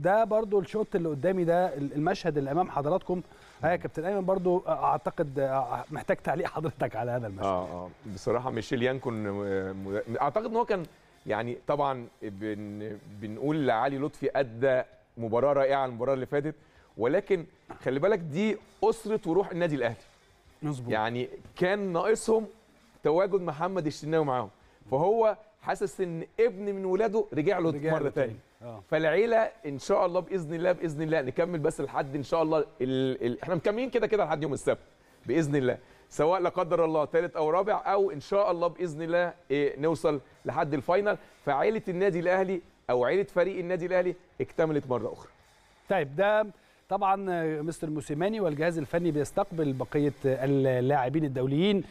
ده برضو الشوط اللي قدامي ده المشهد اللي امام حضراتكم ها آه يا كابتن ايمن برضو اعتقد آه، محتاج تعليق حضرتك على هذا المشهد اه اه بصراحه ميشيل يانكون آه، اعتقد ان هو كان يعني طبعا بن بنقول لعلي لطفي ادى مباراه رائعه المباراه اللي فاتت ولكن خلي بالك دي اسره وروح النادي الاهلي مظبوط يعني كان ناقصهم تواجد محمد الشناوي معاهم فهو حاسس ان ابن من ولاده رجع له مره ثانيه اه. فالعيله ان شاء الله باذن الله باذن الله نكمل بس لحد ان شاء الله ال... ال... احنا مكملين كده كده لحد يوم السبت باذن الله سواء لا قدر الله ثالث او رابع او ان شاء الله باذن الله إيه نوصل لحد الفاينل فعيله النادي الاهلي او عيله فريق النادي الاهلي اكتملت مره اخرى. طيب ده طبعا مستر موسيماني والجهاز الفني بيستقبل بقيه اللاعبين الدوليين